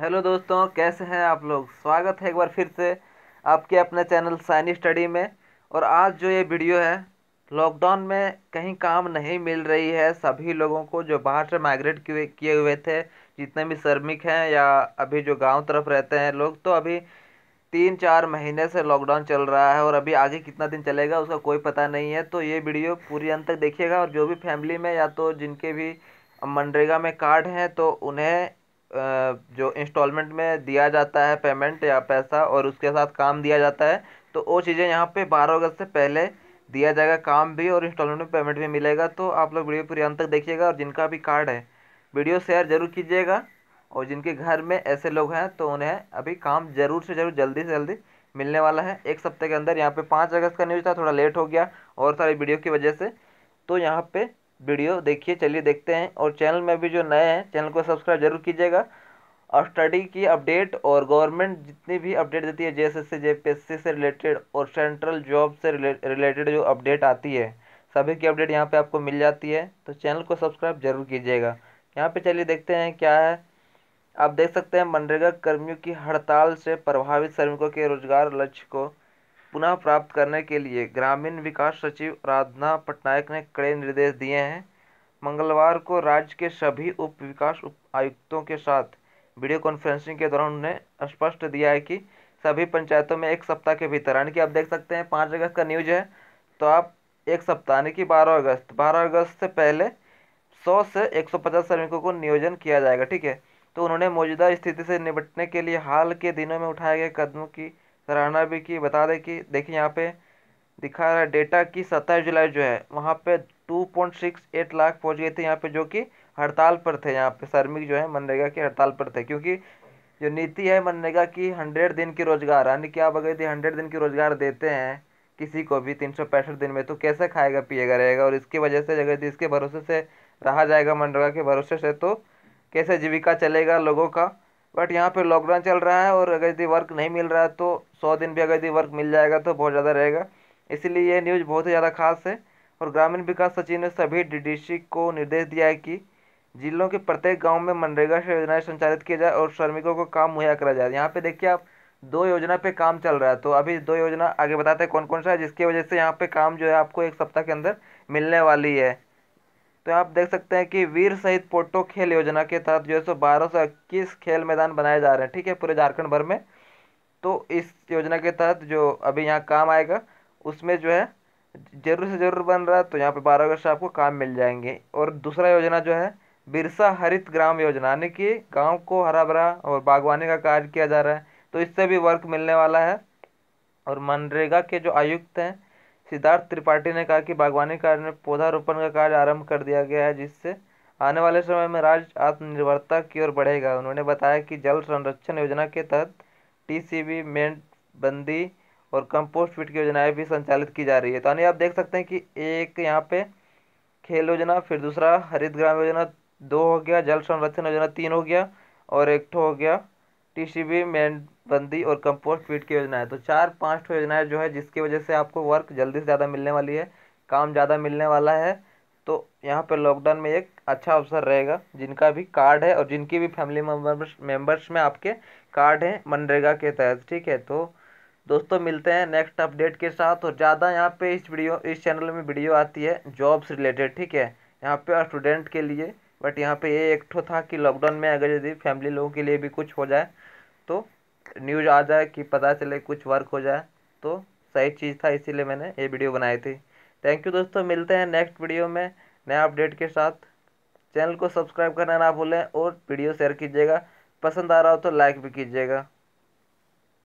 hello दोस्तों कैसे हैं आप लोग स्वागत है एक बार फिर से आपके अपने चैनल साइनी स्टडी में और आज जो ये वीडियो है लॉकडाउन में कहीं काम नहीं मिल रही है सभी लोगों को जो बाहर से माइग्रेट किए हुए थे जितने भी श्रमिक हैं या अभी जो गांव तरफ रहते हैं लोग तो अभी तीन चार महीने से लॉकडाउन चल रहा है और अभी आगे कितना दिन चलेगा उसका कोई पता नहीं है तो ये वीडियो पूरी अंत तक देखिएगा और जो भी फैमिली में या तो जिनके भी मनरेगा में कार्ड हैं तो उन्हें जो इंस्टॉलमेंट में दिया जाता है पेमेंट या पैसा और उसके साथ काम दिया जाता है तो वो चीज़ें यहाँ पे बारह अगस्त से पहले दिया जाएगा काम भी और इंस्टॉलमेंट में पेमेंट भी मिलेगा तो आप लोग वीडियो पूरी अंत तक देखिएगा और जिनका भी कार्ड है वीडियो शेयर ज़रूर कीजिएगा और जिनके घर में ऐसे लोग हैं तो उन्हें अभी काम ज़रूर से ज़रूर जल्दी से जल्दी मिलने वाला है एक सप्ताह के अंदर यहाँ पे पाँच अगस्त का न्यूज़ था थोड़ा लेट हो गया और सारी वीडियो की वजह से तो यहाँ पे वीडियो देखिए चलिए देखते हैं और चैनल में भी जो नए हैं चैनल को सब्सक्राइब जरूर कीजिएगा और स्टडी की अपडेट और गवर्नमेंट जितनी भी अपडेट देती है जेएसएससी जेपीएससी से रिलेटेड और सेंट्रल जॉब से रिलेटेड जो अपडेट आती है सभी की अपडेट यहाँ पे आपको मिल जाती है तो चैनल को सब्सक्राइब जरूर कीजिएगा यहाँ पे चलिए देखते हैं क्या है आप देख सकते हैं मनरेगा कर्मियों की हड़ताल से प्रभावित श्रमिकों के रोजगार लक्ष्य को पुनः प्राप्त करने के लिए ग्रामीण विकास सचिव आराधना पटनायक ने कड़े निर्देश दिए हैं मंगलवार को राज्य के सभी उप विकास उप आयुक्तों के साथ वीडियो कॉन्फ्रेंसिंग के दौरान उन्होंने स्पष्ट दिया है कि सभी पंचायतों में एक सप्ताह के भीतर यानी कि आप देख सकते हैं पाँच अगस्त का न्यूज है तो आप एक सप्ताह यानी कि बारह अगस्त बारह अगस्त से पहले सौ से एक सौ पचास श्रमिकों को नियोजन किया जाएगा ठीक है तो उन्होंने मौजूदा स्थिति से निपटने के लिए हाल के दिनों में उठाए गए कदमों की सराहना भी की बता दें कि देखिए यहाँ पे दिखा रहा है डेटा की सत्ताईस जुलाई जो है वहाँ पे 2.68 लाख पहुँच गए थे यहाँ पे जो कि हड़ताल पर थे यहाँ पे श्रमिक जो है मनरेगा की हड़ताल पर थे क्योंकि जो नीति है मनरेगा की हंड्रेड दिन की रोजगार यानी कि आप अगर यदि हंड्रेड दिन की रोजगार देते हैं किसी को भी तीन दिन में तो कैसे खाएगा पिएगा रहेगा और इसकी वजह से अगर इसके भरोसे से रहा जाएगा मनरेगा के भरोसे से तो कैसे जीविका चलेगा लोगों का बट यहाँ पे लॉकडाउन चल रहा है और अगर यदि वर्क नहीं मिल रहा है तो सौ दिन भी अगर यदि वर्क मिल जाएगा तो बहुत ज़्यादा रहेगा इसलिए ये न्यूज़ बहुत ही ज़्यादा खास है और ग्रामीण विकास सचिव ने सभी डी को निर्देश दिया है कि जिलों के प्रत्येक गांव में मनरेगा से योजनाएं संचालित की जाए और श्रमिकों को काम मुहैया करा जाए यहाँ पे देखिए आप दो योजना पे काम चल रहा है तो अभी दो योजना आगे बताते हैं कौन कौन सा है जिसकी वजह से यहाँ पे काम जो है आपको एक सप्ताह के अंदर मिलने वाली है तो आप देख सकते हैं कि वीर शहीद पोटो खेल योजना के तहत जो है सो बारह सौ इक्कीस खेल मैदान बनाए जा रहे हैं ठीक है पूरे झारखंड भर में तो इस योजना के तहत जो अभी यहाँ काम आएगा उसमें जो है जरूर से जरूर बन रहा है तो यहाँ पे बारह अगस्त आपको काम मिल जाएंगे और दूसरा योजना जो है बिरसा हरित ग्राम योजना यानी कि गांव को हरा भरा और बागवानी का कार्य किया जा रहा है तो इससे भी वर्क मिलने वाला है और मनरेगा के जो आयुक्त हैं सिद्धार्थ त्रिपाठी ने कहा कि बागवानी कार्य में पौधारोपण का कार्य आरंभ कर दिया गया है जिससे आने वाले समय में राज्य आत्मनिर्भरता की ओर बढ़ेगा उन्होंने बताया कि जल संरक्षण योजना के तहत टीसीबी मेंटबंदी और कंपोस्ट फिट की योजनाएं भी संचालित की जा रही है तो यानी आप देख सकते हैं कि एक यहाँ पे खेल योजना फिर दूसरा हरित ग्राम योजना दो हो गया जल संरक्षण योजना तीन हो गया और एक हो गया टी सी बी मेन बंदी और कंपोस्ट फीड की योजना है तो चार पाँच ठो योजनाएँ जो है जिसकी वजह से आपको वर्क जल्दी से ज़्यादा मिलने वाली है काम ज़्यादा मिलने वाला है तो यहाँ पर लॉकडाउन में एक अच्छा अवसर रहेगा जिनका भी कार्ड है और जिनकी भी फैमिली मेम्बर्स मेम्बर्स में आपके कार्ड हैं मनरेगा के तहत ठीक है तो दोस्तों मिलते हैं नेक्स्ट अपडेट के साथ और ज़्यादा यहाँ पे इस वीडियो इस चैनल में वीडियो आती है जॉब्स रिलेटेड ठीक है यहाँ पे स्टूडेंट के लिए बट यहाँ पे ये एक ठो था कि लॉकडाउन में अगर यदि फैमिली लोगों के लिए भी कुछ हो जाए तो न्यूज आ जाए कि पता चले कुछ वर्क हो जाए तो सही चीज़ था इसीलिए मैंने ये वीडियो बनाई थी थैंक यू दोस्तों मिलते हैं नेक्स्ट वीडियो में नया अपडेट के साथ चैनल को सब्सक्राइब करना ना भूलें और वीडियो शेयर कीजिएगा पसंद आ रहा हो तो लाइक भी कीजिएगा